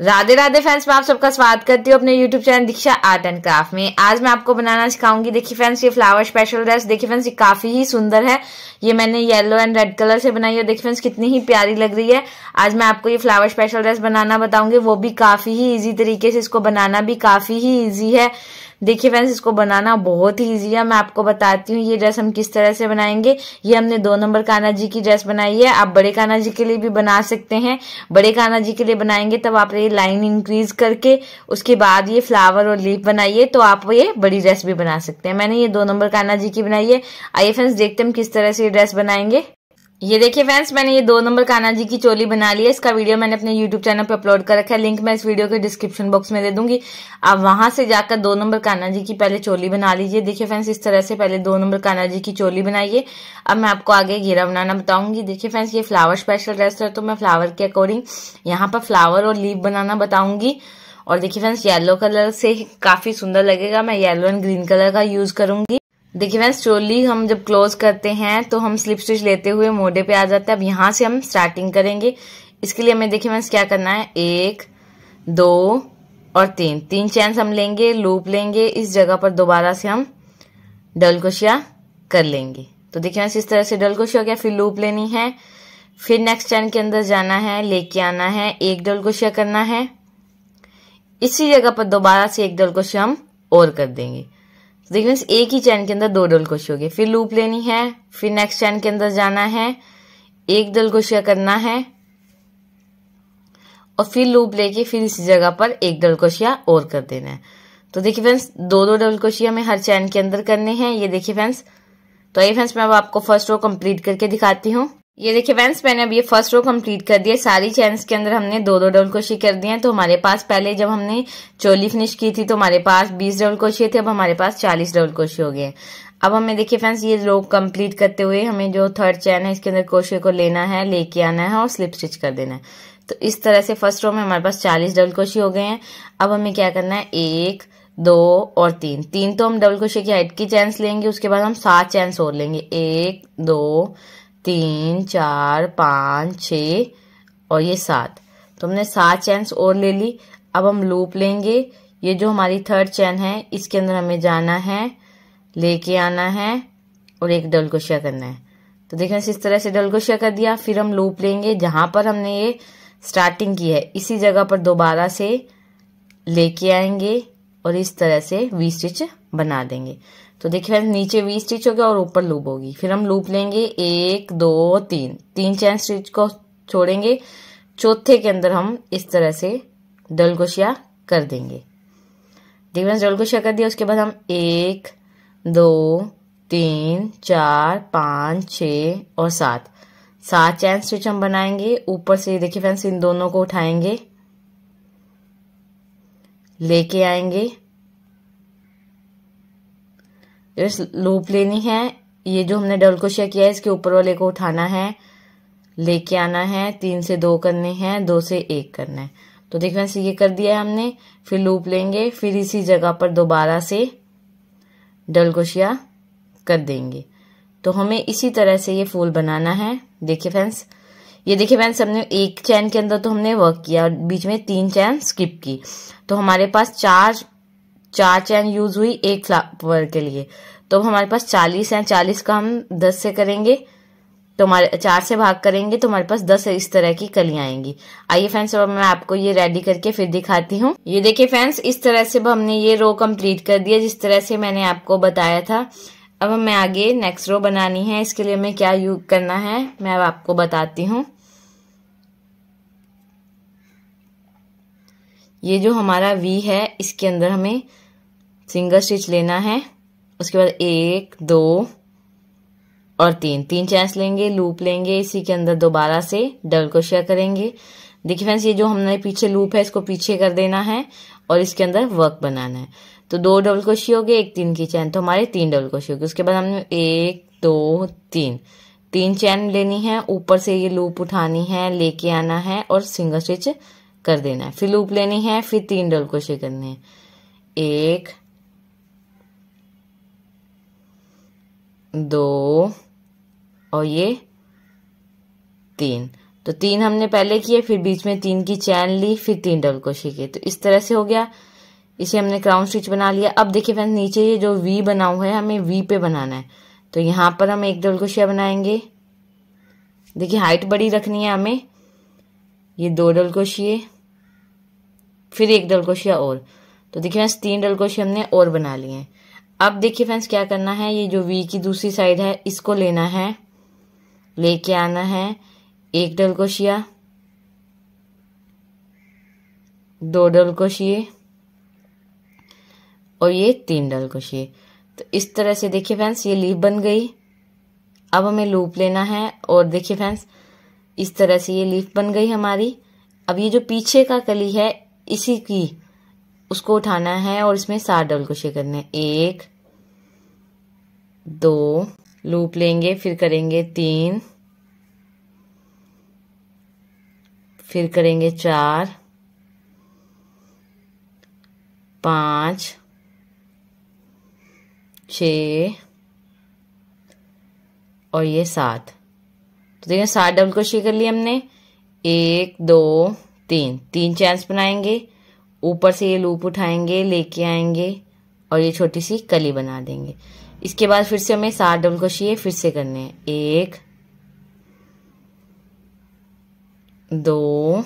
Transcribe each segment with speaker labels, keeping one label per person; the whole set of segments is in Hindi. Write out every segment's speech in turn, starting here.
Speaker 1: राधे राधे फ्रेंड्स मैं आप सबका स्वागत करती हूँ अपने YouTube channel Diksha art and craft में आज मैं आपको बनाना सिखाऊंगी देखिए फ्रेंड्स ये फ्लावर स्पेशल ड्रेस देखिए फ्रेंड्स ये काफी ही सुंदर है ये मैंने येलो एंड रेड कलर से बनाई है देखिए फ्रेंड्स कितनी ही प्यारी लग रही है आज मैं आपको ये फ्लावर स्पेशल ड्रेस बनाना बताऊंगी वो भी काफी ही ईजी तरीके से इसको बनाना भी काफी ही ईजी है देखिए फ्रेंड्स इसको बनाना बहुत ही ईजी है मैं आपको बताती हूँ ये ड्रेस हम किस तरह से बनाएंगे ये हमने दो नंबर काना जी की ड्रेस बनाई है आप बड़े काना जी के लिए भी बना सकते हैं बड़े काना जी के लिए बनाएंगे तब आप ये लाइन इंक्रीज करके उसके बाद ये फ्लावर और लीप बनाइए तो आप ये बड़ी ड्रेस भी बना सकते हैं मैंने ये दो नंबर काना जी की बनाई है आइए फ्रेंड्स देखते हम किस तरह से ये ड्रेस बनाएंगे ये देखिए फ्रेंड्स मैंने ये दो नंबर काना जी की चोली बना ली है इसका वीडियो मैंने अपने यूट्यूब चैनल पर अपलोड कर रखा है लिंक मैं इस वीडियो के डिस्क्रिप्शन बॉक्स में दे दूंगी आप वहां से जाकर दो नंबर काना जी की पहले चोली बना लीजिए देखिए फ्रेंड्स इस तरह से पहले दो नंबर काना जी की चोली बनाइए अब मैं आपको आगे घेरा बनाना बताऊंगी देखिये फ्रेंड्स ये फ्लावर स्पेशल ड्रेस है तो मैं फ्लावर के अकॉर्डिंग यहाँ पर फ्लावर और लीव बनाना बताऊंगी और देखिये फ्रेंड्स येलो कलर से काफी सुंदर लगेगा मैं येलो एंड ग्रीन कलर का यूज करूंगी देखिए मैं स्टोली हम जब क्लोज करते हैं तो हम स्लिप स्टिच लेते हुए मोडे पे आ जाते हैं अब यहां से हम स्टार्टिंग करेंगे इसके लिए हमें देखिए मैं क्या करना है एक दो और तीन तीन चैन हम लेंगे लूप लेंगे इस जगह पर दोबारा से हम डल कोशिया कर लेंगे तो देखिए मैं इस तरह से डल कोशिया क्या गया फिर लूप लेनी है फिर नेक्स्ट चैन के अंदर जाना है लेके आना है एक डल कोशिया करना है इसी जगह पर दोबारा से एक डल कोशिया हम और कर देंगे तो देख एक ही चैन के अंदर दो डलकोशी होगी फिर लूप लेनी है फिर नेक्स्ट चैन के अंदर जाना है एक डलकोशिया करना है और फिर लूप लेके फिर इसी जगह पर एक डलकोशिया और कर देना है तो देखिए फ्रेंड्स दो दो डलकोशिया हमें हर चैन के अंदर करने हैं ये देखिए फ्रेंड्स तो ये फ्रेंड्स मैं अब आपको फर्स्ट रो कंप्लीट करके दिखाती हूँ ये देखिए फ्रेंड्स मैंने अब ये फर्स्ट रो कंप्लीट कर दिया सारी चैन के अंदर हमने दो दो डबल क्रोशिया कर दिए हैं तो हमारे पास पहले जब हमने चोली फिनिश की थी तो हमारे पास 20 डबल क्रोशिया थे अब हमारे पास 40 डबल क्रोशिया हो गए अब हमें देखिए फ्रेंड्स ये रो कंप्लीट करते हुए हमें जो थर्ड चैन है इसके अंदर क्रोशिया को लेना है लेके आना है और स्लिप स्टिच कर देना है तो इस तरह से फर्स्ट रो में हमारे पास चालीस डबल क्रोशिया हो गए हैं अब हमें क्या करना है एक दो और तीन तीन तो हम डबल क्रोशिया की हाइट की चैन लेंगे उसके बाद हम सात चैन और लेंगे एक दो तीन चार पाँच छ और ये सात तो हमने सात चैन और ले ली अब हम लूप लेंगे ये जो हमारी थर्ड चैन है इसके अंदर हमें जाना है लेके आना है और एक डल गोशिया करना है तो देखें इस तरह से डल गोशिया कर दिया फिर हम लूप लेंगे जहां पर हमने ये स्टार्टिंग की है इसी जगह पर दोबारा से लेके आएंगे और इस तरह से वी स्टिच बना देंगे तो देखिए फ्रेंड्स नीचे वी स्टिच हो गया और ऊपर लूप होगी फिर हम लूप लेंगे एक दो तीन तीन चैन स्टिच को छोड़ेंगे चौथे के अंदर हम इस तरह से डलगोशिया कर देंगे देखिए फ्रेंड्स डलगोशिया कर दिया उसके बाद हम एक दो तीन चार पाँच छ और सात सात चैन स्टिच हम बनाएंगे ऊपर से देखिए फ्रेंड्स इन दोनों को उठाएंगे लेके आएंगे लूप लेनी है ये जो हमने डबल क्रोशिया किया है इसके ऊपर वाले को उठाना है लेके आना है तीन से दो करने हैं दो से एक करना है तो देखो ऐसे ये कर दिया है हमने फिर लूप लेंगे फिर इसी जगह पर दोबारा से डबल क्रोशिया कर देंगे तो हमें इसी तरह से ये फूल बनाना है देखिए फ्रेंड्स ये देखिए फ्रेंड्स हमने एक चैन के अंदर तो हमने वर्क किया और बीच में तीन चैन स्किप की तो हमारे पास चार चार चैन यूज हुई एक फ्लावर के लिए तो अब हमारे पास चालीस है चालीस का हम दस से करेंगे तो हमारे चार से भाग करेंगे तो हमारे पास दस इस तरह की कलिया आएंगी आइए फ्रेंड्स अब मैं आपको ये रेडी करके फिर दिखाती हूँ ये देखिए फ्रेंड्स इस तरह से हमने ये रो कंप्लीट कर दिया जिस तरह से मैंने आपको बताया था अब हमें आगे नेक्स्ट रो बनानी है इसके लिए हमें क्या यूज करना है मैं अब आपको बताती हूँ ये जो हमारा वी है इसके अंदर हमें सिंगल स्टिच लेना है उसके बाद एक दो और तीन तीन चैंस लेंगे लूप लेंगे इसी के अंदर दोबारा से डबल क्रोशिया करेंगे देखिए फ्रेंड्स ये जो हमने पीछे लूप है इसको पीछे कर देना है और इसके अंदर वर्क बनाना है तो दो डबल क्रोशी हो गए एक तीन की चैन तो हमारे तीन डबल क्रोशी हो गए उसके बाद हमने एक दो तीन तीन चैन लेनी है ऊपर से ये लूप उठानी है लेके आना है और सिंगल स्टिच कर देना है फिर लूप लेनी है फिर तीन डबल क्रोशे करने है एक दो और ये तीन तो तीन हमने पहले किए फिर बीच में तीन की चैन ली फिर तीन डबल क्रोशे किए तो इस तरह से हो गया इसे हमने क्राउन स्टिच बना लिया अब देखिए फ्रेंड्स नीचे ये जो वी बना हुआ है हमें वी पे बनाना है तो यहाँ पर हम एक डबल क्रोशिया बनाएंगे देखिए हाइट बड़ी रखनी है हमें ये दो डबल क्रोशिए फिर एक डबल क्रोशिया और तो देखिए फ्रेंड्स तीन डबल क्रोशिया हमने और बना लिए हैं अब देखिए फ्रेंड्स क्या करना है ये जो वी की दूसरी साइड है इसको लेना है लेके आना है एक डलकोशिया दो डलकोशिए और ये तीन डल तो इस तरह से देखिए फ्रेंड्स ये लीफ बन गई अब हमें लूप लेना है और देखिए फ्रेंड्स इस तरह से ये लीफ बन गई हमारी अब ये जो पीछे का कली है इसी की उसको उठाना है और इसमें सात डबल क्रोशिया करने हैं एक दो लूप लेंगे फिर करेंगे तीन फिर करेंगे चार पांच छ और ये सात तो देखिए सात डबल क्रोशिया कर लिए हमने एक दो तीन तीन चैंस बनाएंगे ऊपर से ये लूप उठाएंगे लेके आएंगे और ये छोटी सी कली बना देंगे इसके बाद फिर से हमें सात डबल क्रोशिए फिर से करने हैं एक दो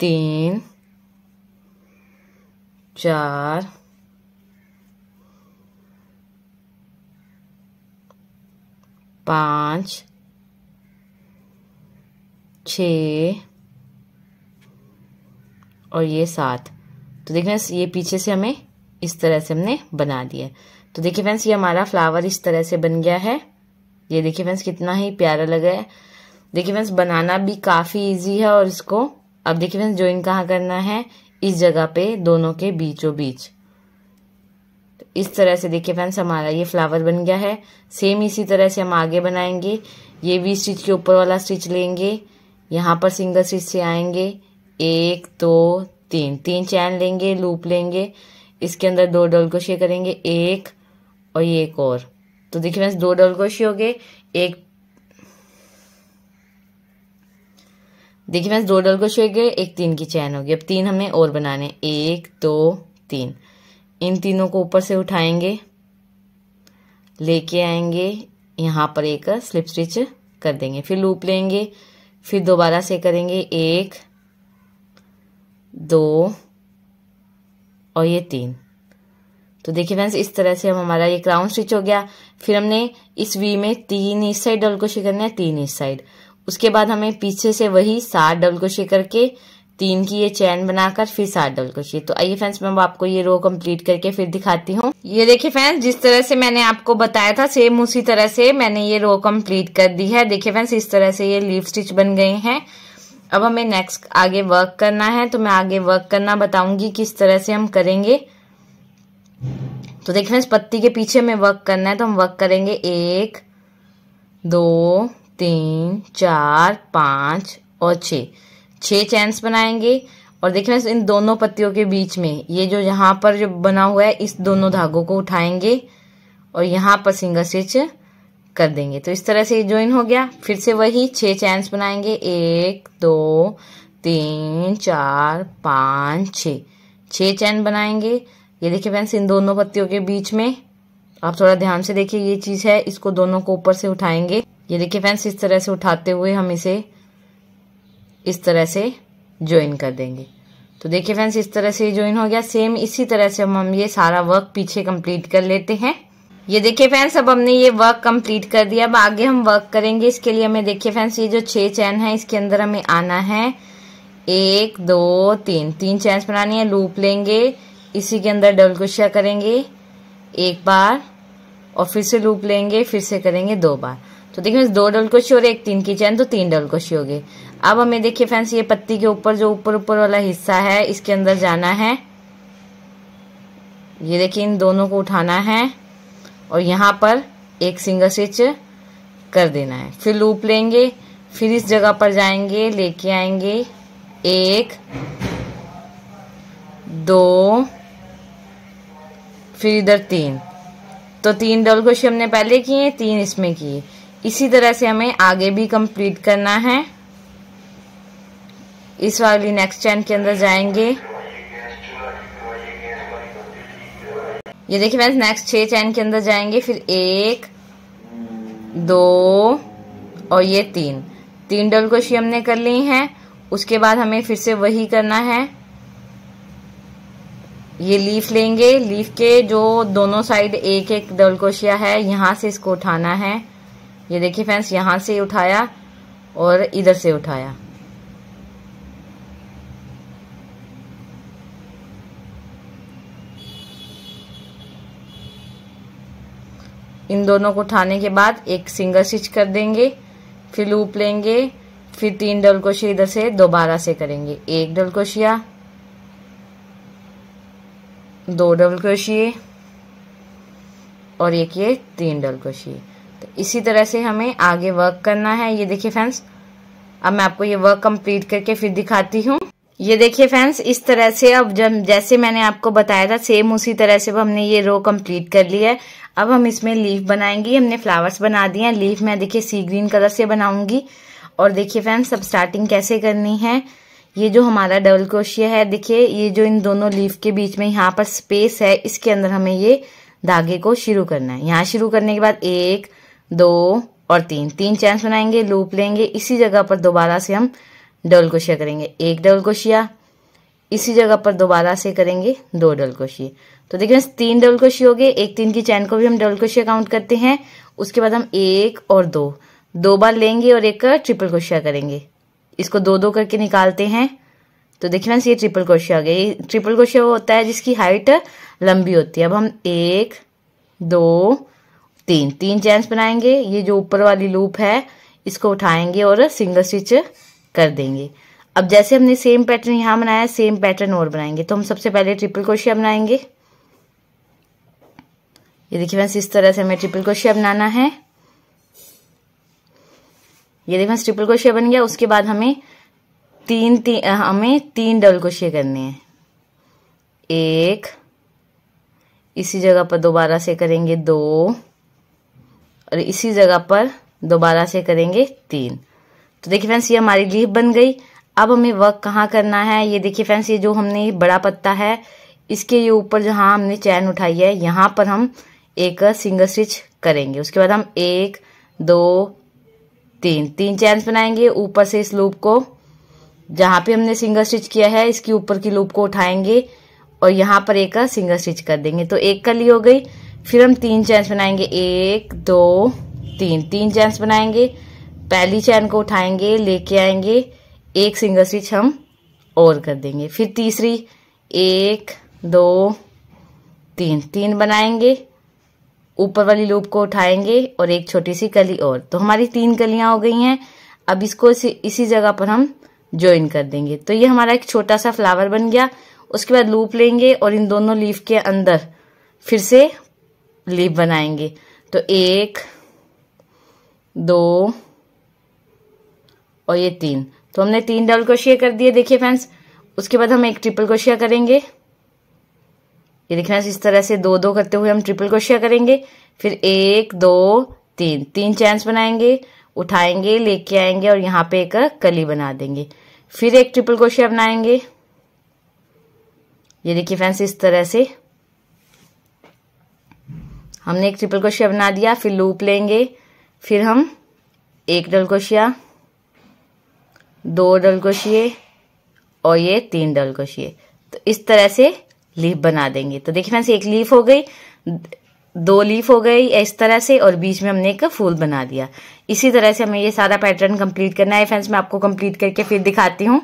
Speaker 1: तीन चार पांच छ और ये सात तो देखिए फ्रेंड्स ये पीछे से हमें इस तरह से हमने बना दिया तो देखिए फ्रेंड्स ये हमारा फ्लावर इस तरह से बन गया है ये देखिए फ्रेंड्स कितना ही प्यारा लगा है देखिए फ्रेंड्स बनाना भी काफ़ी इजी है और इसको अब देखिए फ्रेंड्स ज्वाइन कहाँ करना है इस जगह पे दोनों के बीचों बीच तो इस तरह से देखिए फ्रेंड्स हमारा ये फ्लावर बन गया है सेम इसी तरह से हम आगे बनाएंगे ये भी स्टिच के ऊपर वाला स्टिच लेंगे यहाँ पर सिंगल स्टिच से आएंगे एक दो तीन तीन चैन लेंगे लूप लेंगे इसके अंदर दो डबल क्रोशिया करेंगे एक और ये एक और तो देखिए मैं दो डबल क्रोशिया हो गए एक देखिए मैं दो डबल क्रोशिया हो गए एक तीन की चैन होगी अब तीन हमें और बनाने एक दो तीन इन तीनों को ऊपर से उठाएंगे लेके आएंगे यहाँ पर एक स्लिप स्टिच कर देंगे फिर लूप लेंगे फिर दोबारा से करेंगे एक दो और ये तीन तो देखिए फ्रेंड्स इस तरह से हम हमारा ये क्राउन स्टिच हो गया फिर हमने इस वी में तीन इस साइड डबल क्रोशिया करना है तीन इस साइड उसके बाद हमें पीछे से वही सात डबल क्रोशिया करके तीन की ये चैन बनाकर फिर सात डबल क्रोशिए तो आइए फ्रेंड्स मैं आपको ये रो कंप्लीट करके फिर दिखाती हूँ ये देखिए फ्रेंड्स जिस तरह से मैंने आपको बताया था सेम उसी तरह से मैंने ये रो कंप्लीट कर दी है देखिए फ्रेंड्स इस तरह से ये लीव स्टिच बन गए हैं अब हमें नेक्स्ट आगे वर्क करना है तो मैं आगे वर्क करना बताऊंगी किस तरह से हम करेंगे तो देखिए फ्रेंड्स पत्ती के पीछे हमें वर्क करना है तो हम वर्क करेंगे एक दो तीन चार पाँच और छः छह चैंस बनाएंगे और देख इन दोनों पत्तियों के बीच में ये जो यहाँ पर जो बना हुआ है इस दोनों धागों को उठाएंगे और यहाँ पर सिंगल स्टिच कर देंगे तो इस तरह से ज्वाइन हो गया फिर से वही छह चैंस बनाएंगे एक दो तीन चार पाँच छ छः चैन बनाएंगे ये देखिए फ्रेंड्स इन दोनों पत्तियों के बीच में आप थोड़ा ध्यान से देखिए ये चीज़ है इसको दोनों को ऊपर से उठाएंगे ये देखिए फ्रेंड्स इस तरह से उठाते हुए हम इसे इस तरह से ज्वाइन कर देंगे तो देखिए फ्रेंड्स इस तरह से ज्वाइन हो गया सेम इसी तरह से हम हम ये सारा वर्क पीछे कंप्लीट कर लेते हैं ये देखिए फ्रेंड्स अब हमने ये वर्क कंप्लीट कर दिया अब आगे हम वर्क करेंगे इसके लिए हमें देखिए फ्रेंड्स ये जो छह चैन है इसके अंदर हमें आना है एक दो तीन तीन चैन बनानी है लूप लेंगे इसी के अंदर डबल कुशिया करेंगे एक बार और फिर से लूप लेंगे फिर से करेंगे दो बार तो देखिए दो डबल कुशी और एक तीन की चैन तो तीन डबल कुशी हो अब हमें देखिए फ्रेंड्स ये पत्ती के ऊपर जो ऊपर ऊपर वाला हिस्सा है इसके अंदर जाना है ये देखिए इन दोनों को उठाना है और यहाँ पर एक सिंगल स्टिच कर देना है फिर लूप लेंगे फिर इस जगह पर जाएंगे लेके आएंगे एक दो फिर इधर तीन तो तीन डबल क्रोशिया हमने पहले किए तीन इसमें किए इसी तरह से हमें आगे भी कंप्लीट करना है इस वाली नेक्स्ट चैन के अंदर जाएंगे ये देखिए मैं नेक्स्ट छह चैन के अंदर जाएंगे फिर एक दो और ये तीन तीन डबल क्रोशी हमने कर ली हैं उसके बाद हमें फिर से वही करना है ये लीफ लेंगे लीफ के जो दोनों साइड एक एक डबल क्रोशिया है यहां से इसको उठाना है ये देखिए फ्रेंड्स यहां से उठाया और इधर से उठाया इन दोनों को उठाने के बाद एक सिंगल स्टिच कर देंगे फिर लूप लेंगे फिर तीन डबल क्रोशिया इधर से दोबारा से करेंगे एक डबल क्रोशिया दो डबल क्रोशिए और एक ये तीन डबल क्रोशिए तो इसी तरह से हमें आगे वर्क करना है ये देखिए फ्रेंड्स अब मैं आपको ये वर्क कंप्लीट करके फिर दिखाती हूँ ये देखिए फ्रेंड्स इस तरह से अब जब जैसे मैंने आपको बताया था सेम उसी तरह से हमने ये रो कंप्लीट कर लिया है अब हम इसमें लीफ बनाएंगे हमने फ्लावर्स बना दिए हैं लीफ मैं देखिए सी ग्रीन कलर से बनाऊंगी और देखिए फ्रेंड्स अब स्टार्टिंग कैसे करनी है ये जो हमारा डबल क्रोशिया है देखिए ये जो इन दोनों लीफ के बीच में यहाँ पर स्पेस है इसके अंदर हमें ये धागे को शुरू करना है यहाँ शुरू करने के बाद एक दो और तीन तीन चैंस बनाएंगे लूप लेंगे इसी जगह पर दोबारा से हम डबल क्रोशिया करेंगे एक डबल क्रोशिया इसी जगह पर दोबारा से करेंगे दो डबल क्रोशिए तो देखिए तीन डबल क्रोशिए हो गए एक तीन की चैन को भी हम डबल क्रोशिया काउंट करते हैं उसके बाद हम एक और दो दो बार लेंगे और एक ट्रिपल क्रोशिया करेंगे इसको दो दो करके निकालते हैं तो देखिए फ्रेंड्स ये ट्रिपल क्रोशिया हो गया ये ट्रिपल क्रोशिया वो होता है जिसकी हाइट लंबी होती है अब हम एक दो तीन तीन चैन बनाएंगे ये जो ऊपर वाली लूप है इसको उठाएंगे और सिंगल स्टिच कर देंगे अब जैसे हमने सेम पैटर्न यहाँ बनाया सेम पैटर्न और बनाएंगे तो हम सबसे पहले ट्रिपल क्रोशिया बनाएंगे ये देखिए फ्रेंड्स इस तरह से हमें ट्रिपल क्रोशिया बनाना है ये देखिए फ्रेंड्स ट्रिपल क्रोशिया बन गया उसके बाद हमें तीन तीन हमें तीन डबल क्रोशिया करने हैं एक इसी जगह पर दोबारा से करेंगे दो और इसी जगह पर दोबारा से करेंगे तीन तो देखिए फ्रेंड्स ये हमारी लीफ बन गई अब हमें वर्क कहाँ करना है ये देखिए फ्रेंड्स ये जो हमने बड़ा पत्ता है इसके ये ऊपर जहाँ हमने चैन उठाई है यहाँ पर हम एक सिंगल स्टिच करेंगे उसके बाद हम एक दो तीन तीन चैन बनाएंगे ऊपर से इस लूप को जहाँ पे हमने सिंगल स्टिच किया है इसकी ऊपर की लूप को उठाएंगे और यहाँ पर एक सिंगल स्टिच कर देंगे तो एक कली हो गई फिर हम तीन चैन बनाएंगे एक दो तीन तीन चैन बनाएंगे पहली चैन को उठाएंगे लेके आएंगे एक सिंगल स्टिच हम और कर देंगे फिर तीसरी एक दो तीन तीन बनाएंगे ऊपर वाली लूप को उठाएंगे और एक छोटी सी कली और तो हमारी तीन कलियां हो गई हैं अब इसको इसी जगह पर हम ज्वाइन कर देंगे तो ये हमारा एक छोटा सा फ्लावर बन गया उसके बाद लूप लेंगे और इन दोनों लीफ के अंदर फिर से लीफ बनाएंगे तो एक दो और ये तीन तो हमने तीन डबल क्रोशिया कर दिए देखिए फ्रेंड्स उसके बाद हम एक ट्रिपल क्रोशिया करेंगे ये देखिए फ्रेंड्स इस तरह से दो दो करते हुए हम ट्रिपल क्रोशिया करेंगे फिर एक दो तीन तीन चैंस बनाएंगे उठाएंगे लेके आएंगे और यहाँ पे एक कली बना देंगे फिर एक ट्रिपल क्रोशिया बनाएंगे ये देखिए फ्रेंड्स इस तरह से हमने एक ट्रिपल क्रोशिया बना दिया फिर लूप लेंगे फिर हम एक डबल क्रोशिया दो डलकोशिए और ये तीन डलकोशिए तो इस तरह से लीफ बना देंगे तो देखिए फ्रेंड्स एक लीफ हो गई दो लीफ हो गई इस तरह से और बीच में हमने एक फूल बना दिया इसी तरह से हमें ये सारा पैटर्न कंप्लीट करना है फ्रेंड्स मैं आपको कंप्लीट करके फिर दिखाती हूँ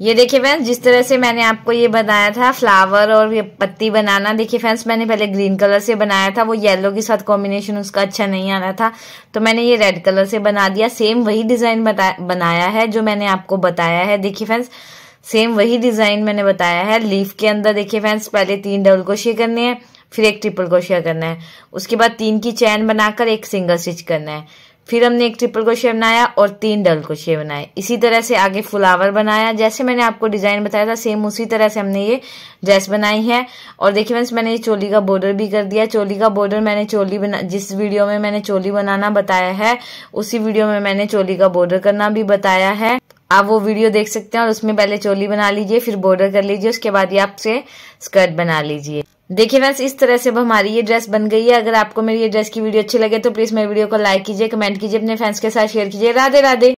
Speaker 1: ये देखिए फ्रेंड्स जिस तरह से मैंने आपको ये बताया था फ्लावर और ये पत्ती बनाना देखिए फ्रेंड्स मैंने पहले ग्रीन कलर से बनाया था वो येलो के साथ कॉम्बिनेशन उसका अच्छा नहीं आ रहा था तो मैंने ये रेड कलर से बना दिया सेम वही डिज़ाइन बनाया है जो मैंने आपको बताया है देखिए फ्रेंड्स सेम वही डिज़ाइन मैंने बताया है लीफ के अंदर देखिए फ्रेंड्स पहले तीन डबल क्रोशिया करने हैं फिर एक ट्रिपल क्रोशिया करना है उसके बाद तीन की चैन बनाकर एक सिंगल स्टिच करना है फिर हमने एक ट्रिपल क्रोशे बनाया और तीन डबल क्रोशे बनाए इसी तरह से आगे फ्लावर बनाया जैसे मैंने आपको डिजाइन बताया था सेम उसी तरह से हमने ये ड्रेस बनाई है और देखिए फ्रेंड्स मैंने ये चोली का बॉर्डर भी कर दिया चोली का बॉर्डर मैंने चोली बना जिस वीडियो में मैंने चोली बनाना बताया है उसी वीडियो में मैंने चोली का बॉर्डर करना भी बताया है आप वो वीडियो देख सकते हैं और उसमें पहले चोली बना लीजिए फिर बॉर्डर कर लीजिए उसके बाद ये आपसे स्कर्ट बना लीजिए देखिए फ्रेंड्स इस तरह से अब हमारी ये ड्रेस बन गई है अगर आपको मेरी ये ड्रेस की वीडियो अच्छी लगे तो प्लीज़ मेरे वीडियो को लाइक कीजिए कमेंट कीजिए अपने फ्रेंड्स के साथ शेयर कीजिए राधे राधे